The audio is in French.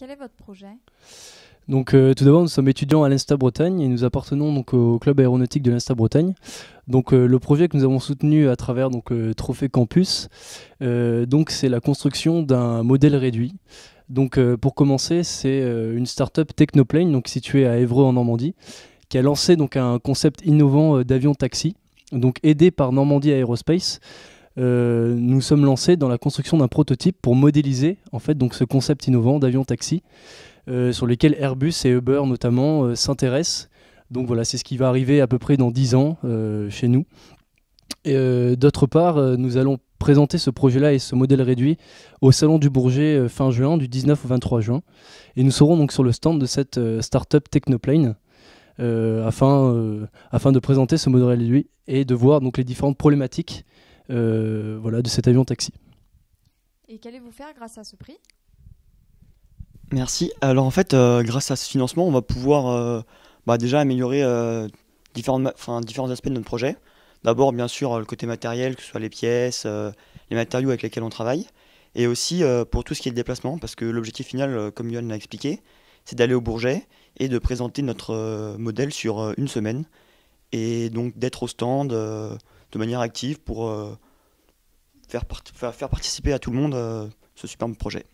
Quel est votre projet donc, euh, tout d'abord, nous sommes étudiants à l'Insta Bretagne et nous appartenons donc au club aéronautique de l'Insta Bretagne. Donc, euh, le projet que nous avons soutenu à travers donc euh, Trophée Campus, donc c'est la construction d'un modèle réduit. Donc, pour commencer, c'est une start-up Technoplane, donc située à Évreux en Normandie, qui a lancé donc un concept innovant d'avion taxi, donc aidé par Normandie Aerospace. Euh, nous sommes lancés dans la construction d'un prototype pour modéliser en fait donc ce concept innovant d'avion taxi euh, sur lequel Airbus et Uber notamment euh, s'intéressent. Donc voilà, c'est ce qui va arriver à peu près dans 10 ans chez nous. d'autre part, nous allons présenter ce projet-là et ce modèle réduit au Salon du Bourget fin juin, du 19 au 23 juin. Et nous serons donc sur le stand de cette start-up Technoplane. afin, afin de présenter ce modèle réduit et de voir donc les différentes problématiques euh, voilà, de cet avion taxi. Et qu'allez-vous faire grâce à ce prix Merci. Alors en fait, euh, grâce à ce financement, on va pouvoir euh, bah, déjà améliorer différents aspects de notre projet. D'abord, bien sûr, le côté matériel, que ce soit les pièces, les matériaux avec lesquels on travaille, et aussi pour tout ce qui est déplacement, parce que l'objectif final, comme Yohan l'a expliqué, c'est d'aller au Bourget et de présenter notre modèle sur une semaine, et donc d'être au stand de manière active pour faire, participer à tout le monde euh, ce superbe projet.